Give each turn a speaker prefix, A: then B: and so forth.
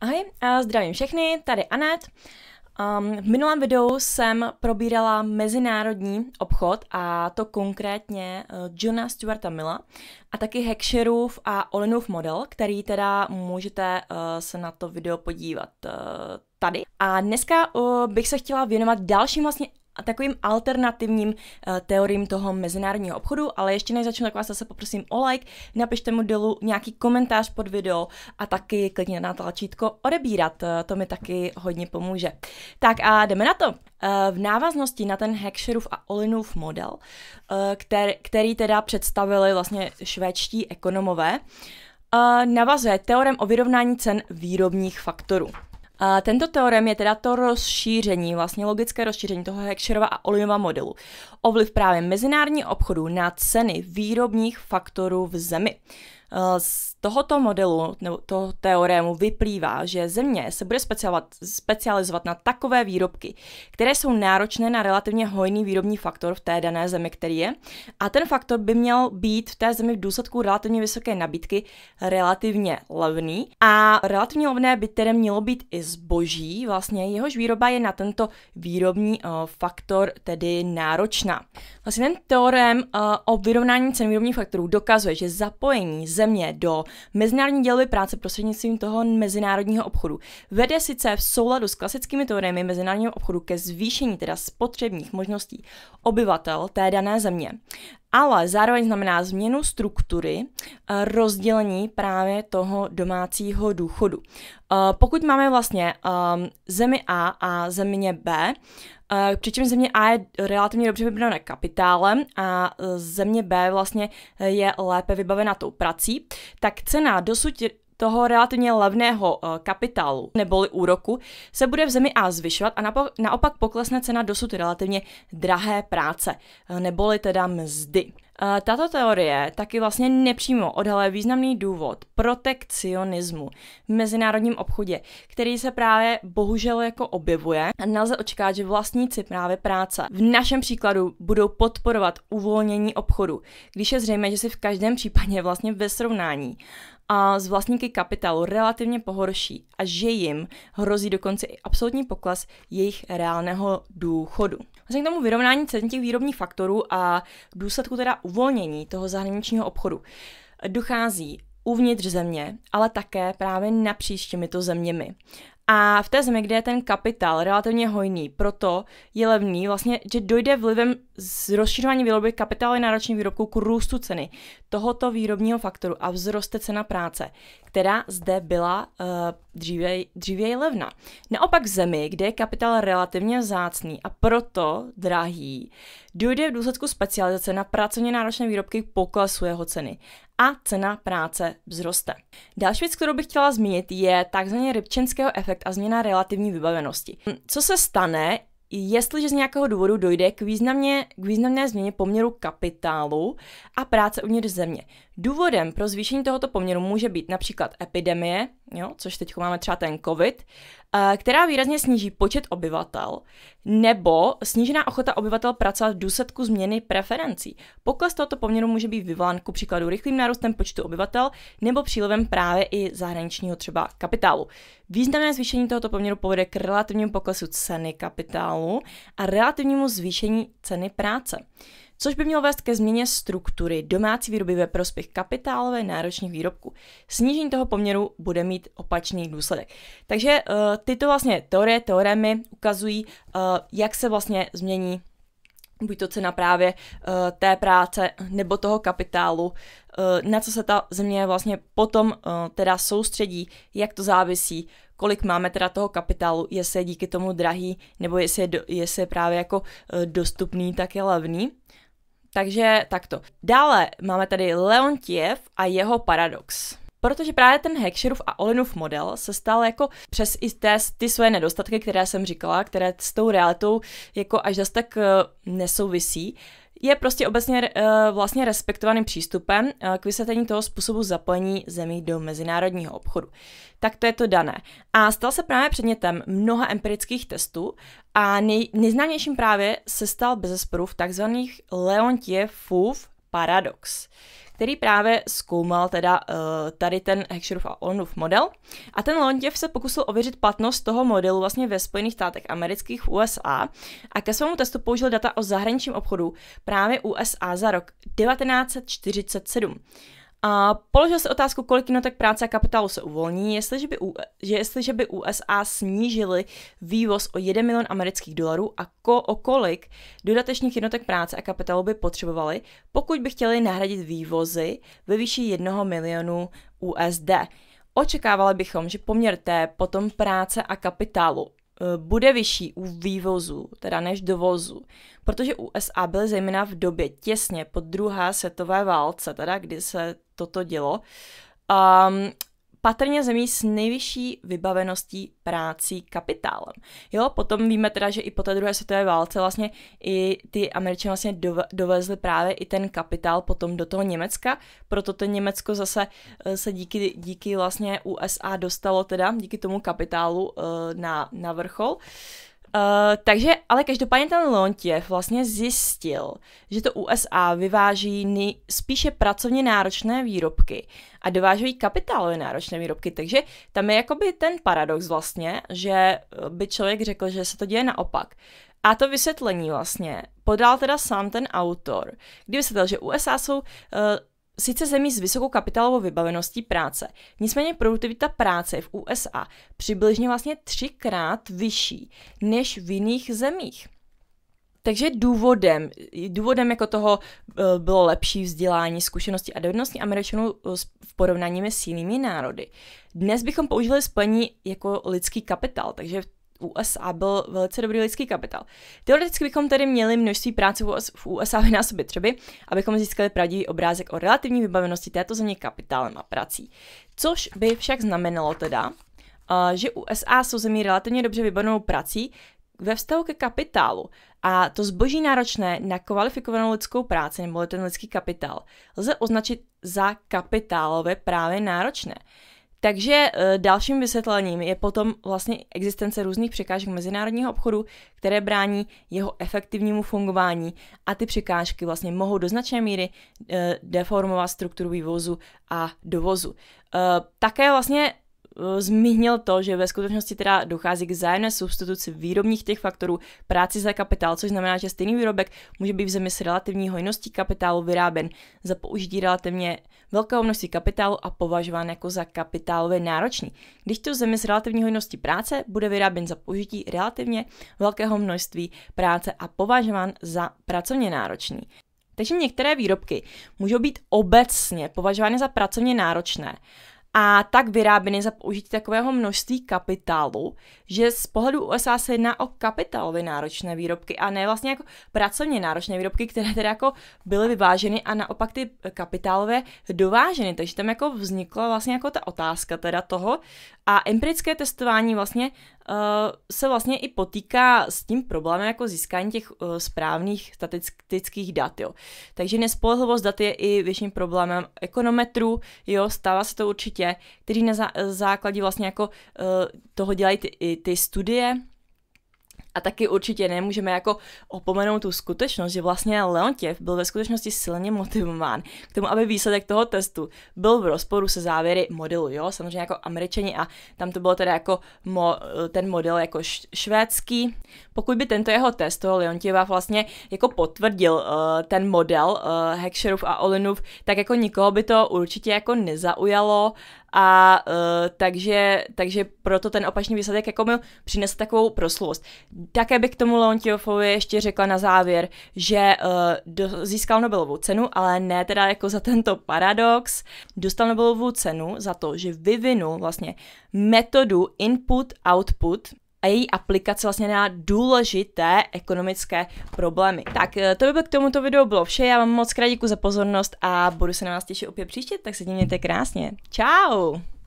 A: Ahoj a zdravím všechny, tady Anet. Um, v minulém videu jsem probírala mezinárodní obchod a to konkrétně uh, Johna Stuarta Milla a taky Hecksherův a Olinův model, který teda můžete uh, se na to video podívat uh, tady. A dneska uh, bych se chtěla věnovat dalším vlastně a takovým alternativním eh, teoriím toho mezinárodního obchodu, ale ještě než začnu, tak vás zase poprosím o like, napište mu dolů nějaký komentář pod video a taky klidně na tlačítko odebírat, eh, to mi taky hodně pomůže. Tak a jdeme na to. Eh, v návaznosti na ten Heckscherův a Olinův model, který, který teda představili vlastně švédští ekonomové, navazuje teorem o vyrovnání cen výrobních faktorů. A tento teorem je teda to rozšíření, vlastně logické rozšíření toho Heckscherova a Olinova modelu. Ovliv právě mezinárodní obchodu na ceny výrobních faktorů v zemi. Eh, z tohoto modelu, nebo toho teorému vyplývá, že země se bude specializovat na takové výrobky, které jsou náročné na relativně hojný výrobní faktor v té dané zemi, který je, a ten faktor by měl být v té zemi v důsledku relativně vysoké nabídky relativně levný a relativně levné by tedy mělo být i zboží, vlastně jehož výroba je na tento výrobní uh, faktor tedy náročná. Vlastně ten teorém uh, o vyrovnání cen výrobních faktorů dokazuje, že zapojení země do mezinárodní dělby práce prostřednictvím toho mezinárodního obchodu vede sice v souladu s klasickými teoriemi mezinárodního obchodu ke zvýšení teda spotřebních možností obyvatel té dané země, ale zároveň znamená změnu struktury, eh, rozdělení právě toho domácího důchodu. Eh, pokud máme vlastně ehm, zemi A a země B, eh, přičem země A je relativně dobře vybavena kapitálem a země B vlastně je lépe vybavena tou prací, tak cena dosud toho relativně levného eh, kapitálu neboli úroku se bude v zemi A zvyšovat a naopak poklesne cena dosud relativně drahé práce eh, neboli teda mzdy. Eh, tato teorie taky vlastně nepřímo odhaluje významný důvod protekcionismu v mezinárodním obchodě, který se právě bohužel jako objevuje a nelze očekávat, že vlastníci právě práce v našem příkladu budou podporovat uvolnění obchodu, když je zřejmé, že si v každém případě vlastně ve srovnání a z vlastníky kapitálu relativně pohorší a že jim hrozí dokonce i absolutní pokles jejich reálného důchodu vlastně k tomu vyrovnání cen těch výrobních faktorů a důsledku teda uvolnění toho zahraničního obchodu dochází uvnitř země, ale také právě napříč těmito zeměmi. A v té zemi, kde je ten kapitál relativně hojný, proto je levný vlastně, že dojde vlivem z rozšiřování výroby kapitály náročných výrobků k růstu ceny tohoto výrobního faktoru a vzroste cena práce, která zde byla uh, dříve, dřívěji levná. Naopak v zemi, kde je kapitál relativně vzácný a proto drahý, dojde v důsledku specializace na pracovně náročné výrobky k poklesu jeho ceny a cena práce vzroste. Další věc, kterou bych chtěla zmínit, je takzvaný rybčenského efekt a změna relativní vybavenosti. Co se stane, jestliže z nějakého důvodu dojde k, významně, k významné změně poměru kapitálu a práce uvnitř země. Důvodem pro zvýšení tohoto poměru může být například epidemie, jo, což teď máme třeba ten COVID, eh, která výrazně sníží počet obyvatel, nebo snížená ochota obyvatel pracovat v důsledku změny preferencí. Pokles tohoto poměru může být vyvolán ku příkladu rychlým nárůstem počtu obyvatel nebo přílivem právě i zahraničního třeba kapitálu. Významné zvýšení tohoto poměru povede k relativnímu poklesu ceny kapitálu a relativnímu zvýšení ceny práce což by mělo vést ke změně struktury domácí výroby ve prospěch kapitálové náročných výrobků. Snížení toho poměru bude mít opačný důsledek. Takže uh, tyto vlastně teorie, teoremy ukazují, uh, jak se vlastně změní buď to cena právě uh, té práce nebo toho kapitálu, uh, na co se ta země vlastně potom uh, teda soustředí, jak to závisí, kolik máme teda toho kapitálu, jestli je díky tomu drahý, nebo jestli je, do, jestli je právě jako dostupný, tak je levný. Takže takto. Dále máme tady Leontief a jeho paradox. Protože právě ten Heckscherův a Olinův model se stal jako přes i té, ty své nedostatky, které jsem říkala, které s tou realitou jako až zase tak eh, nesouvisí, je prostě obecně eh, vlastně respektovaným přístupem eh, k vysvětlení toho způsobu zapojení zemí do mezinárodního obchodu. Tak to je to dané. A stal se právě předmětem mnoha empirických testů a nej, nejznámějším právě se stal bezesporu v takzvaných Leontiev paradox, který právě zkoumal teda uh, tady ten Heckscherův a Olnův model. A ten Londěv se pokusil ověřit platnost toho modelu vlastně ve Spojených státech amerických USA a ke svému testu použil data o zahraničním obchodu právě USA za rok 1947. A položil se otázku, kolik jednotek práce a kapitálu se uvolní, jestliže by, U, že jestliže by USA snížili vývoz o 1 milion amerických dolarů a ko, o kolik dodatečných jednotek práce a kapitálu by potřebovali, pokud by chtěli nahradit vývozy ve výši 1 milionu USD. Očekávali bychom, že poměr té potom práce a kapitálu Eh, bude vyšší u vývozu, teda než dovozu, protože USA byly zejména v době těsně po druhé světové válce, teda kdy se toto dělo, um, patrně zemí s nejvyšší vybaveností práci kapitálem. Jo, potom víme teda, že i po té druhé světové válce vlastně i ty američané vlastně dovezli právě i ten kapitál potom do toho Německa, proto to Německo zase eh, se díky, díky vlastně USA dostalo teda díky tomu kapitálu eh, na, na vrchol. Uh, Eh, takže, ale každopádně ten Lontěv vlastně zjistil, že to USA vyváží spíše pracovně náročné výrobky a dovážují kapitálové náročné výrobky, takže tam je jakoby ten paradox vlastně, že eh, by člověk řekl, že se to děje naopak. A to vysvětlení vlastně podal teda sám ten autor, kdy vysvětlil, že USA jsou uh, sice zemí s vysokou kapitálovou vybaveností práce, nicméně produktivita práce v USA přibližně vlastně třikrát vyšší než v jiných zemích. Takže důvodem, důvodem jako toho e, bylo lepší vzdělání, zkušenosti a dovednosti Američanů e, v porovnání s jinými národy. Dnes bychom použili splní jako lidský kapitál, takže USA byl velice dobrý lidský kapitál. Teoreticky bychom tedy měli množství práce v USA vynásobit třeby, abychom získali pravdivý obrázek o relativní vybavenosti této země kapitálem a prací. Což by však znamenalo teda, eh, že USA jsou zemí relativně dobře vybavenou prací ve vztahu ke kapitálu a to zboží náročné na kvalifikovanou lidskou práci nebo ten lidský kapitál lze označit za kapitálové právě náročné. Takže eh, dalším vysvětlením je potom vlastně existence různých překážek mezinárodního obchodu, které brání jeho efektivnímu fungování a ty překážky vlastně mohou do značné míry eh, deformovat strukturu vývozu a dovozu. Eh, také vlastně Eh, zmínil to, že ve skutečnosti teda dochází k zájemné substituci výrobních těch faktorů práci za kapitál, což znamená, že stejný výrobek může být v zemi s relativní hojností kapitálu vyráběn za použití relativně velkého množství kapitálu a považován jako za kapitálově náročný. Když to v zemi s relativní hojností práce bude vyráběn za použití relativně velkého množství práce a považován za pracovně náročný. Takže některé výrobky můžou být obecně považovány za pracovně náročné, a tak vyráběny za použití takového množství kapitálu, že z pohledu USA se jedná o kapitálově náročné výrobky a ne vlastně jako pracovně náročné výrobky, které teda jako byly vyváženy a naopak ty kapitálové dováženy. Takže tam jako vznikla vlastně jako ta otázka teda toho a empirické testování vlastně Eh, se vlastně i potýká s tím problémem jako získání těch eh, správných statistických dat. Jo. Takže nespolehlivost dat je i větším problémem ekonometrů, jo, stává se to určitě, kteří na základě vlastně jako eh, toho dělají ty, ty studie, a taky určitě nemůžeme jako opomenout tu skutečnost, že vlastně Leontěv byl ve skutečnosti silně motivován k tomu, aby výsledek toho testu byl v rozporu se závěry modelu, jo, samozřejmě jako američani a tam to bylo teda jako mo, ten model jako švédský. Pokud by tento jeho test toho Leontěva vlastně jako potvrdil uh, ten model uh, eh, Hexerův a Olinův, tak jako nikoho by to určitě jako nezaujalo a uh, takže, takže proto ten opačný výsledek jako mi přinesl takovou proslulost. Také bych k tomu Leontiofovi ještě řekla na závěr, že uh, do, získal Nobelovu cenu, ale ne teda jako za tento paradox. Dostal Nobelovu cenu za to, že vyvinul vlastně metodu input-output, a její aplikace vlastně na důležité ekonomické problémy. Tak eh, to by bylo k tomuto videu bylo vše, já vám moc krát děkuji za pozornost a budu se na vás těšit opět příště, tak se mějte krásně. Ciao.